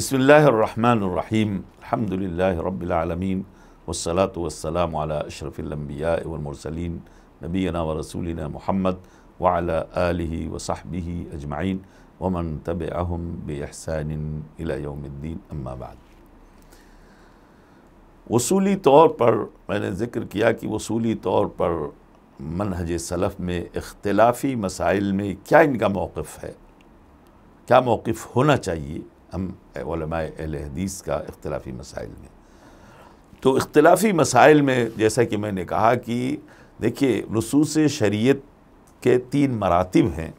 بسم الله الرحمن الرحيم الحمد لله رب العالمين والصلاة والسلام على أشرف الأنبياء والمرسلين نبينا ورسولنا محمد وعلى آله وصحبه أجمعين ومن تبعهم بإحسان إلى يوم الدين أما بعد وصولي طور پر میں نے ذکر کیا کہ وصولی طور پر منحج سلف میں اختلافی مسائل میں کیا ان کا موقف ہے کیا موقف ہونا چاہیے हम हदीस का इख्तलाफी मसाइल में तो अख्तिलाफी मसाइल में जैसा कि मैंने कहा कि देखिए रसूस शरीत के तीन मरातब हैं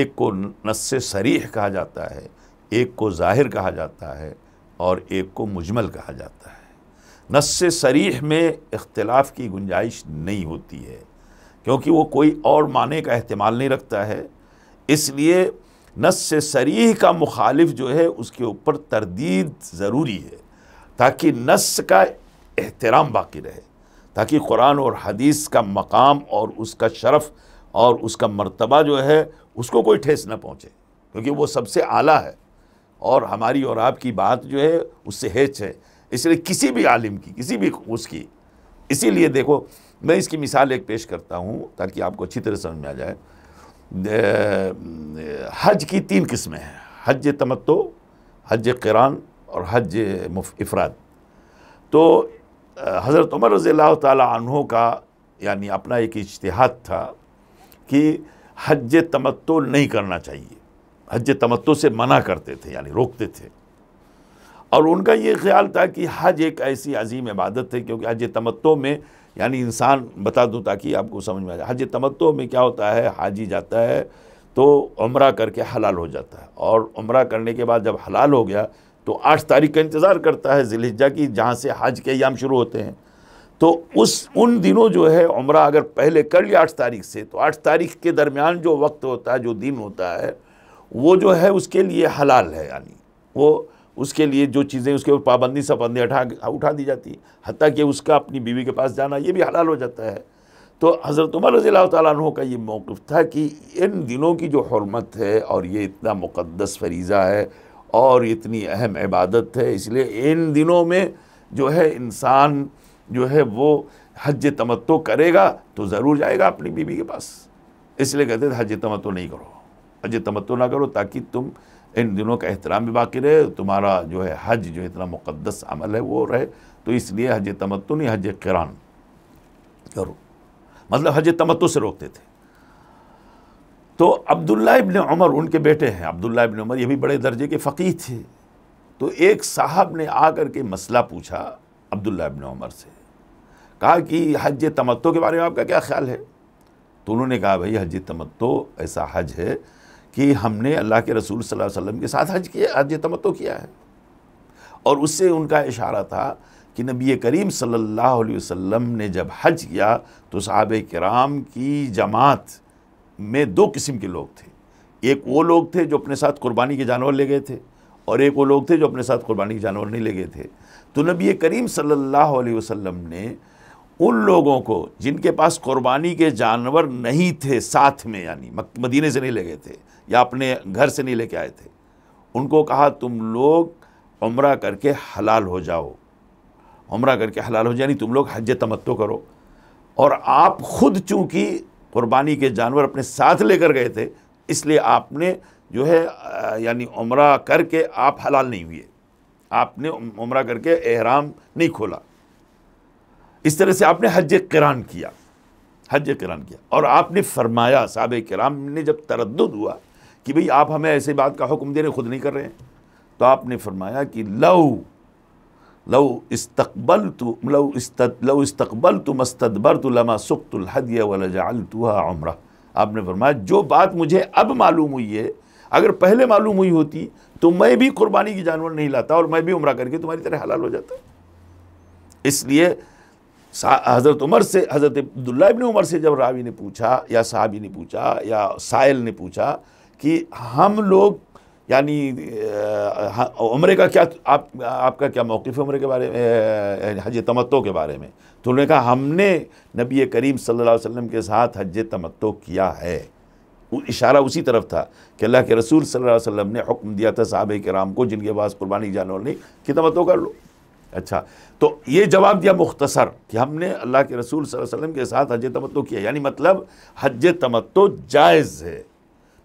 एक को नस सरीह कहा जाता है एक को ज़ाहिर कहा जाता है और एक को मुजमल कहा जाता है नस सरीह में इख्तलाफ की गुंजाइश नहीं होती है क्योंकि वो कोई और माने का अहतमाल नहीं रखता है इसलिए नस सरीह का मुखालिफ जो है उसके ऊपर तरदीद ज़रूरी है ताकि नस का एहतराम बाकी रहे ताकि कुरान और हदीस का मकाम और उसका शरफ़ और उसका मर्तबा जो है उसको कोई ठेस ना पहुँचे क्योंकि वो सबसे आला है और हमारी और आपकी बात जो है उससे हेच है इसलिए किसी भी आलिम की किसी भी उसकी इसीलिए देखो मैं इसकी मिसाल एक पेश करता हूँ ताकि आपको अच्छी तरह समझ में आ जाए हज की तीन किस्में हैं हज तमत्तो हज किरान और हज इफ़राद तो हज़रत उमर रज़ी तहों का यानी अपना एक इश्तहाद था कि हज तमत्तो नहीं करना चाहिए हज तमत्तो से मना करते थे यानी रोकते थे और उनका ये ख्याल था कि हज एक ऐसी अजीम इबादत है क्योंकि हज तमत्तो में यानी इंसान बता दूँ ताकि आपको समझ में आ जाए हज तमत्तो में क्या होता है हाजी जाता है तो उम्र करके हलाल हो जाता है और उम्र करने के बाद जब हलाल हो गया तो आठ तारीख का इंतज़ार करता है जिलहिजा की जहाँ से हज के अयाम शुरू होते हैं तो उस उन दिनों जो है उम्र अगर पहले कर लिया आठ तारीख से तो आठ तारीख के दरमियान जो वक्त होता है जो दिन होता है वो जो है उसके लिए हलाल है यानी वो उसके लिए जो चीज़ें उसके ऊपर पाबंदी सबंदी उठा उठा दी जाती है हती कि उसका अपनी बीवी के पास जाना ये भी हलाल हो जाता है तो हज़रत उमर रजील तु का ये मौक़ था कि इन दिनों की जो हरमत है और ये इतना मुक़दस फरीज़ा है और इतनी अहम इबादत है इसलिए इन दिनों में जो है इंसान जो है वो हज तमत्तो करेगा तो ज़रूर जाएगा अपनी बीवी के पास इसलिए कहते थे हज तमत्तो नहीं करो हज तमत्तो ना करो ताकि तुम इन दिनों का एहतराम भी बाकी रहे तुम्हारा जो है हज जो इतना मुक़दस अमल है वो रहे तो इसलिए हज तमत्तु या हज किरान करो मतलब हज तमत्तु से रोकते थे तो अब्दुल्ला इबन उमर उनके बेटे हैं अब्दुल्ला इबन उमर ये भी बड़े दर्जे के फ़कीर थे तो एक साहब ने आकर के मसला पूछा अब्दुल्ला इबन उमर से कहा कि हज तमत्तो के बारे में आपका क्या ख्याल है तो उन्होंने कहा भाई हज तमत्तो ऐसा हज है कि हमने अल्लाह के रसूल सल्लल्लाहु अलैहि वसल्लम के साथ हज किया हज तमतो किया है और उससे उनका इशारा था कि नबी करीम सल्लल्लाहु अलैहि वसल्लम ने जब हज किया तो साहब कराम की जमात में दो किस्म के लोग थे एक वो लोग थे जो अपने साथ कुर्बानी के जानवर ले गए थे और एक वो लोग थे जो अपने साथ कुर्बानी के जानवर नहीं ले गए थे तो नबी करीम सल्लल्लाहु अलैहि वसल्लम ने उन लोगों को जिनके पास कुर्बानी के जानवर नहीं थे साथ में यानी मदीने से नहीं ले गए थे या अपने घर से नहीं लेके आए थे उनको कहा तुम लोग उम्र करके हलाल हो जाओ उम्र करके हलाल हो जाए तुम लोग हज तमत्तो करो और आप खुद चूँकि कुर्बानी के जानवर अपने साथ लेकर गए थे इसलिए आपने जो है यानी उम्र करके आप हलाल नहीं हुए आपने उम्र करके एहराम नहीं खोला इस तरह से आपने हज किरान किया हज किरान किया और आपने फरमाया साहब कराम ने जब तरद हुआ कि भाई आप हमें ऐसे बात का हुक्म दे रहे खुद नहीं कर रहे हैं तो आपने फरमाया कि लव लव इस्तकबल तो लव इस्त लव इस्तकबल तो मस्तबर तो लमा सुख्तुलहदिया आपने फरमाया जो बात मुझे अब मालूम हुई है अगर पहले मालूम हुई होती तो मैं भी कुर्बानी की जानवर नहीं लाता और मैं भी उम्र करके तुम्हारी तरह हलाल हो जाता इसलिए हज़रत उमर से हज़रत अब्दुल्ला इबन उमर से जब रावी ने पूछा या साहबी ने पूछा या साइल ने पूछा कि हम लोग यानी उम्र का क्या आप आपका क्या मौक़ है उम्र के बारे में हज तमत्तो के बारे में तो उन्होंने कहा हमने नबी करीम सल्लल्लाहु अलैहि वसल्लम के साथ हज तमत्तो किया है इशारा उसी तरफ था कि अल्लाह के रसूल सल्लल्लाहु अलैहि वसल्लम ने हुक्म दिया था साहब कराम को जिनके पास कुर्बानी जाने वाली कि तमत्तो कर लो अच्छा तो ये जवाब दिया मुख्तसर कि हमने अल्लाह के रसूल सल्लल्लाहु अलैहि वसल्लम के साथ हज तमत्तो किया यानी मतलब हज तमत्तो जायज़ है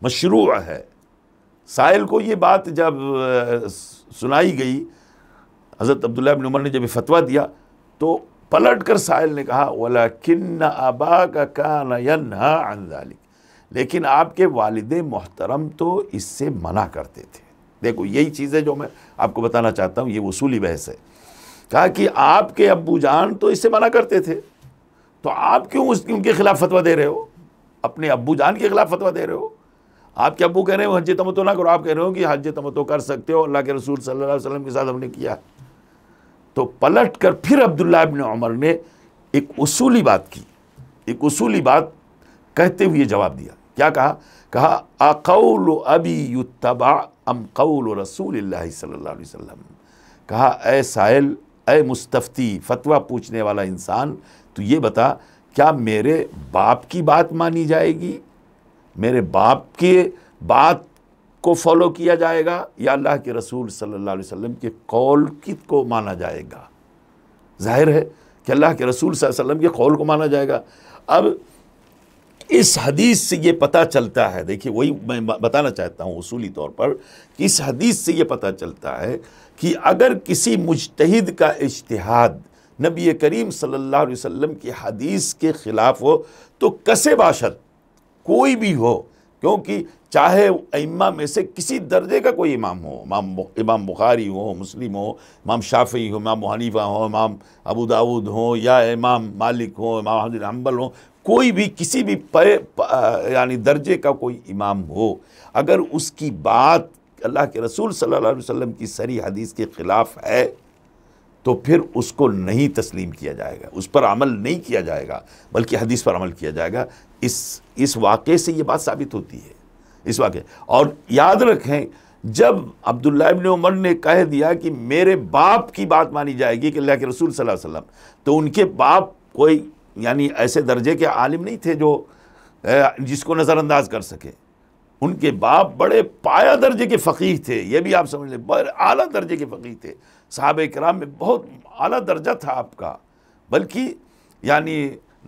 मशरू है साहिल को ये बात जब सुनाई गई हज़रत अब्दुल्ला बिन उमर ने जब फतवा दिया तो पलट कर साहिल ने कहा वाला किन्न अबा का काना लेकिन आपके वालद मोहतरम तो इससे मना करते थे देखो यही चीज़ें जो मैं आपको बताना चाहता हूँ ये वसूली बहस है कहा कि आपके अबू जान तो इससे मना करते थे तो आप क्यों उसके उनके खिलाफ फतवा दे रहे हो अपने अबू जान के खिलाफ फतवा दे रहे हो आप क्या अबू कह रहे हो हज तमतो ना करो आप कह रहे हो कि हज तमतो कर सकते हो अल्लाह के रसूल सल्लल्लाहु अलैहि वसल्लम के साथ हमने किया तो पलट कर फिर अब्दुल्ला इबन उमर ने एक उसूली बात की एक उसूली बात कहते हुए जवाब दिया क्या कहा कहा अकौल अबी युतबा अम कौल रसूल सल्लल्लाहु अलैहि वसल्लम कहा ए साहिल ए मुस्तफ़ी फतवा पूछने वाला इंसान तो ये बता क्या मेरे बाप की बात मानी जाएगी मेरे बाप की बात को फॉलो किया जाएगा या अल्लाह के रसूल सल्लल्लाहु अलैहि वसल्लम के कौल की को माना जाएगा जाहिर है कि अल्लाह के रसूल वसल्लम के कौल को माना जाएगा अब इस हदीस से ये पता चलता है देखिए वही मैं बताना चाहता हूँ उसूली तौर पर कि इस हदीस से ये पता चलता है कि अगर किसी मुजतहद का इश्तहाद नबी करीम सल्लल्लाहु अलैहि वसल्लम की हदीस के ख़िलाफ़ हो तो कसे बाशत कोई भी हो क्योंकि चाहे इमाम में से किसी दर्जे का कोई इमाम हो इमाम इमाम बुखारी हो मुस्लिम हो इमाम शाफी हो इमाम हनीफा हो इमाम अबू दाऊद हो या इमाम मालिक हो इमाम हजर हम्बल हो कोई भी किसी भी पर यानी दर्जे का कोई इमाम हो अगर उसकी बात अल्लाह के रसूल सल्लल्लाहु अलैहि वसल्लम की सरी हदीस के ख़िलाफ़ है तो फिर उसको नहीं तस्लीम किया जाएगा उस पर अमल नहीं किया जाएगा बल्कि हदीस पर अमल किया जाएगा इस इस वाक़े से ये बात साबित होती है इस वाक़े और याद रखें जब अब्दुल्ला उमर ने कह दिया कि मेरे बाप की बात मानी जाएगी कि अल्लाह के रसूल सल्लल्लाहु अलैहि वसल्लम तो उनके बाप कोई यानी ऐसे दर्जे के आलिम नहीं थे जो जिसको नज़रअंदाज कर सके उनके बाप बड़े पाया दर्जे के फ़कीर थे ये भी आप समझ लें बड़े अली दर्जे के फ़कीर थे साहब कराम में बहुत अली दर्जा था आपका बल्कि यानी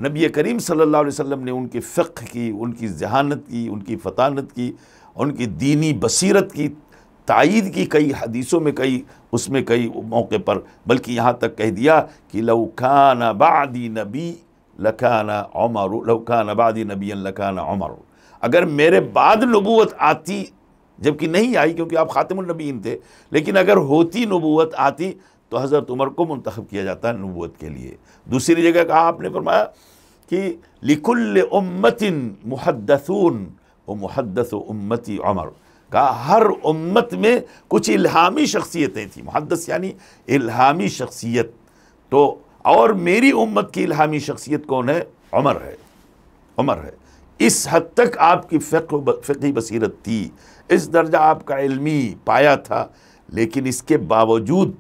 नबी करीम सल्लल्लाहु अलैहि वसल्लम ने उनके फ़िक्र की उनकी जहानत की उनकी फ़तानत की उनकी दीनी बसीरत की तइद की कई हदीसों में कई उसमें कई मौके पर बल्कि यहाँ तक कह दिया कि लौखाना बादी नबी लखाना उमर लौखाना बादी नबी लखाना उमर अगर मेरे बाद नबूत आती जबकि नहीं आई क्योंकि आप ख़ातमनबीन थे लेकिन अगर होती नबूत आती तो हज़रत उमर को मंतखब किया जाता है नबूत के लिए दूसरी जगह कहा आपने फरमाया कि लिकुल उम्मतिन मुहदसून व मुहदस उम्मती उमर का हर उम्मत में कुछ इल्हामी शख्सियतें थी मुहदस यानी इल्हामी शख्सियत तो और मेरी उम्मत की इल्हामी शख्सियत कौन है उमर है उमर है इस हद तक आपकी फ़िक फ़िकी बसीरत थी इस दर्जा आपका इल्मी पाया था लेकिन इसके बावजूद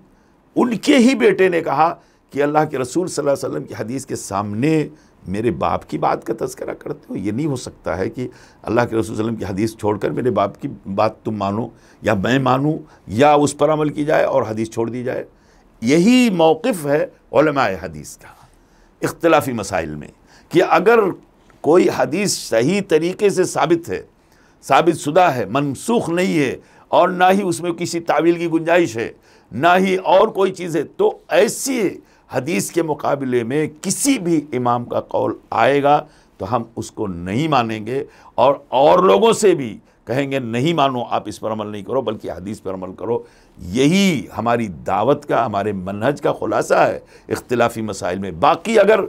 उनके ही बेटे ने कहा कि अल्लाह के रसूल सल्लल्लाहु अलैहि वसल्लम की हदीस के सामने मेरे बाप की बात का तस्करा करते हो ये नहीं हो सकता है कि अल्लाह के रसूल वसल्लम की हदीस छोड़कर मेरे बाप की बात तुम मानो या मैं मानूँ या उस पर अमल की जाए और हदीस छोड़ दी जाए यही मौक़ है हदीस का इख्तलाफी मसाइल में कि अगर कोई हदीस सही तरीके से साबित है साबित शुदा है मनसूख नहीं है और ना ही उसमें किसी तावील की गुंजाइश है ना ही और कोई चीज़ है तो ऐसी हदीस के मुकाबले में किसी भी इमाम का कौल आएगा तो हम उसको नहीं मानेंगे और और लोगों से भी कहेंगे नहीं मानो आप इस पर अमल नहीं करो बल्कि हदीस पर अमल करो यही हमारी दावत का हमारे मनहज का ख़ुलासा है इख्तलाफी मसाइल में बाकी अगर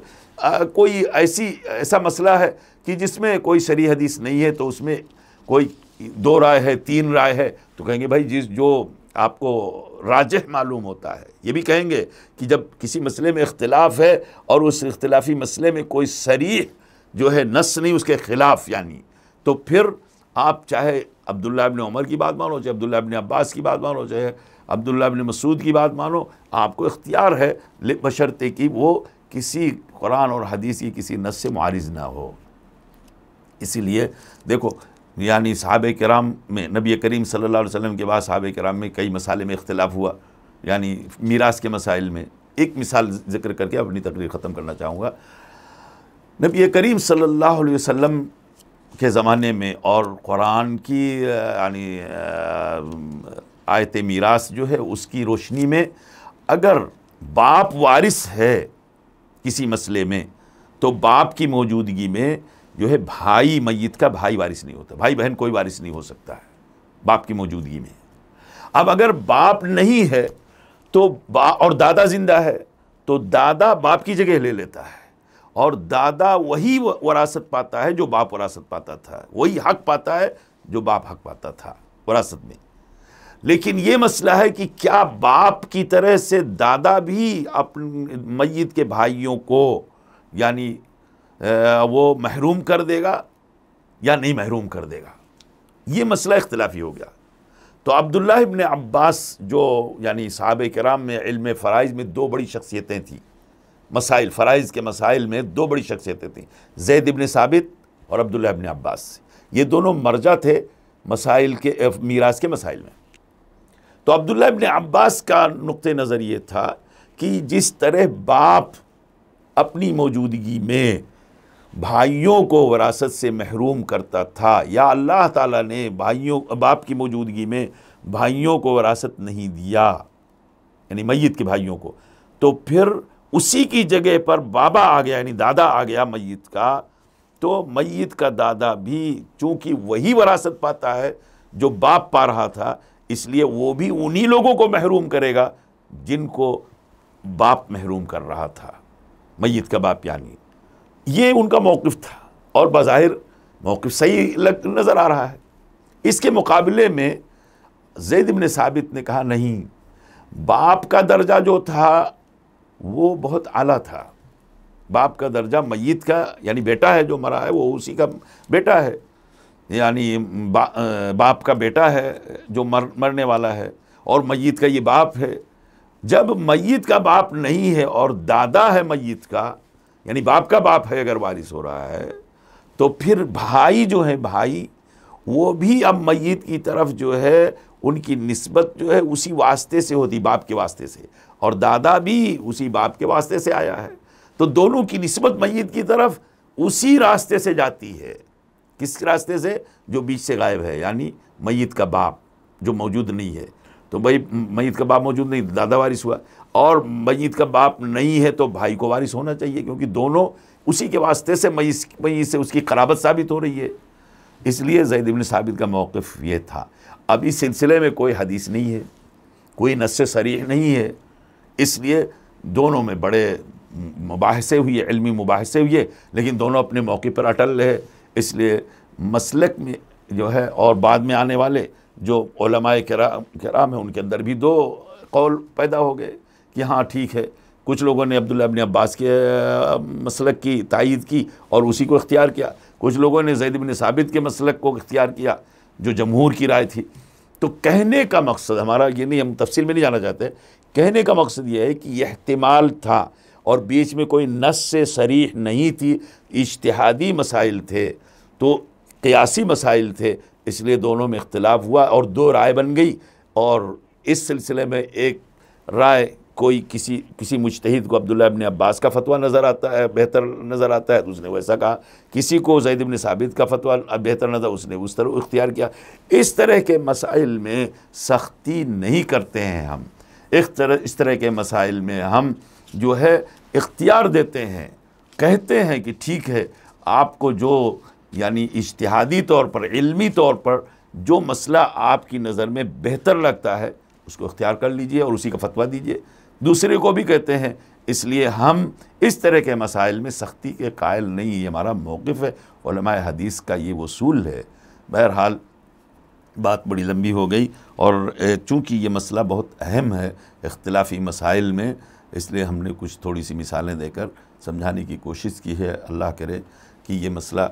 आ, कोई ऐसी ऐसा मसला है कि जिसमें कोई शरी हदीस नहीं है तो उसमें कोई दो राय है तीन राय है तो कहेंगे भाई जिस जो आपको राजह मालूम होता है ये भी कहेंगे कि जब किसी मसले में इख्तलाफ है और उस इख्तलाफी मसले में कोई शरी जो है नस नहीं उसके ख़िलाफ़ यानी तो फिर आप चाहे अब्दुल्ला अबिन उमर की बात मानो चाहे अब्दुल्ला अबिन अब्बास की बात मानो चाहे अब्दुल्ला अबिन मसूद की बात मानो आपको इख्तियार है बशरते कि वो किसी कुरान और हदीस की किसी नस से मारिज ना हो इसीलिए देखो यानी साहब कराम में नबी करीम सल्ला वसम के बाद साहब कराम में कई मसाले में इख्तलाफ हुआ यानी मीरास के मसाइल में एक मिसाल जिक्र करके अपनी तकरीर ख़त्म करना चाहूँगा नबी करीम सल्ला वसम के ज़माने में और कुरान की यानी आयत मीरास जो है उसकी रोशनी में अगर बाप वारिस है किसी मसले में तो बाप की मौजूदगी में जो है भाई मैत का भाई वारिस नहीं होता भाई बहन कोई वारिस नहीं हो सकता है बाप की मौजूदगी में अब अगर बाप नहीं है तो बा और दादा जिंदा है तो दादा बाप की जगह ले लेता है और दादा वही वरासत पाता है जो बाप वरासत पाता था वही हक पाता है जो बाप हक पाता था वरासत में लेकिन ये मसला है कि क्या बाप की तरह से दादा भी अपने मैत के भाइयों को यानी वो महरूम कर देगा या नहीं महरूम कर देगा ये मसला इख्तलाफी हो गया तो अब्दुल्ला इबन अब्बास जो यानी साहब कराम में इल्म फ़राइज़ में दो बड़ी शख्सियतें थीं मसाइल फ़राइज़ के मसाइल में दो बड़ी शख्सियतें थीं जैद इबन साबित और अब्दुल्ला इबन अब्बास ये दोनों मर्जा थे मसाइल के मीरास के मसाइल में तो अब्दुल्ला इबन अब्बास का नुक़ नज़र ये था कि जिस तरह बाप अपनी मौजूदगी में भाइयों को वरासत से महरूम करता था या अल्लाह ताला ने भाइयों बाप की मौजूदगी में भाइयों को वरासत नहीं दिया यानी मैत के भाइयों को तो फिर उसी की जगह पर बाबा आ गया यानी दादा आ गया मैत का तो मैत का दादा भी चूँकि वही वरासत पाता है जो बाप पा रहा था इसलिए वो भी उन्हीं लोगों को महरूम करेगा जिनको बाप महरूम कर रहा था मैत का बाप यानी ये उनका मौक़ था और बाहिर मौक़ सही लग नज़र आ रहा है इसके मुकाबले में जैद इबन साबित ने कहा नहीं बाप का दर्जा जो था वो बहुत आला था बाप का दर्जा मैत का यानी बेटा है जो मरा है वो उसी का बेटा है यानी बा, बाप का बेटा है जो मर मरने वाला है और मैत का ये बाप है जब मैत का बाप नहीं है और दादा है मैत का यानी बाप का बाप है अगर वारिस हो रहा है तो फिर भाई जो है भाई वो भी अब मैत की तरफ जो है उनकी नस्बत जो है उसी वास्ते से होती बाप के वास्ते से और दादा भी उसी बाप के वास्ते से आया है तो दोनों की नस्बत मैत की तरफ उसी रास्ते से जाती है किस रास्ते से जो बीच से गायब है यानी मैत का बाप जो मौजूद नहीं है तो भाई मैत का बाप मौजूद नहीं दादा वारिस हुआ और मैत का बाप नहीं है तो भाई को वारिस होना चाहिए क्योंकि दोनों उसी के वास्ते से मई से उसकी खराबत साबित हो रही है इसलिए जैद इबन साबित का मौक़ यह था अब इस सिलसिले में कोई हदीस नहीं है कोई नस्से सरी नहीं है इसलिए दोनों में बड़े मुबासे हुए इलमी मुबासे हुए लेकिन दोनों अपने मौके पर अटल रहे इसलिए मसलक में जो है और बाद में आने वाले जो कराम कराम है उनके अंदर भी दो कौल पैदा हो गए कि हाँ ठीक है कुछ लोगों ने अब्दुल्ला अबिन अब्बास के मसलक की तइद की और उसी को इख्तियार किया कुछ लोगों ने जैद बिन साबित के मसलक को इख्तियार किया जो जमहूर की राय थी तो कहने का मकसद हमारा ये नहीं हम तफसील में नहीं जाना चाहते कहने का मकसद यह है कि यह अहतमाल था और बीच में कोई नस से सरीह नहीं थी इश्तहादी मसाइल थे तो क्यासी मसाइल थे इसलिए दोनों में इख्तलाफ हुआ और दो राय बन गई और इस सिलसिले में एक राय कोई किसी किसी मुश्तद को अब्दुल्ला इबन अब्बास का फतवा नज़र आता है बेहतर नज़र आता है तो उसने वैसा कहा किसी को जैद इबन साबित का फतवा बेहतर नज़र उसने उस तरह इख्तियार किया इस तरह के मसाइल में सख्ती नहीं करते हैं हम एक तरह इस तरह के मसाइल में हम जो है इख्तियार देते हैं कहते हैं कि ठीक है आपको जो यानी इश्तहादी तौर पर इल्मी तौर पर जो मसला आपकी नज़र में बेहतर लगता है उसको इख्तियार कर लीजिए और उसी का फतवा दीजिए दूसरे को भी कहते हैं इसलिए हम इस तरह के मसाइल में सख्ती के कायल नहीं ये हमारा मौक़ है हदीस का ये वसूल है बहरहाल बात बड़ी लंबी हो गई और चूँकि ये मसला बहुत अहम है इख्तलाफी मसाइल में इसलिए हमने कुछ थोड़ी सी मिसालें देकर समझाने की कोशिश की है अल्लाह करे कि ये मसला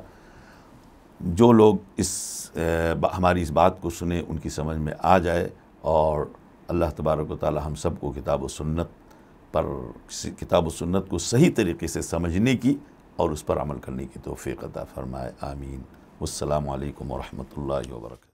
जो लोग इस आ, हमारी इस बात को सुने उनकी समझ में आ जाए और अल्लाह तबारक ताली हम सब को किताब सुन्नत पर किताब सुन्नत को सही तरीके से समझने की और उस पर अमल करने की तोफ़ी अदा फ़रमाए आमीन असलकम वरहमल वर्क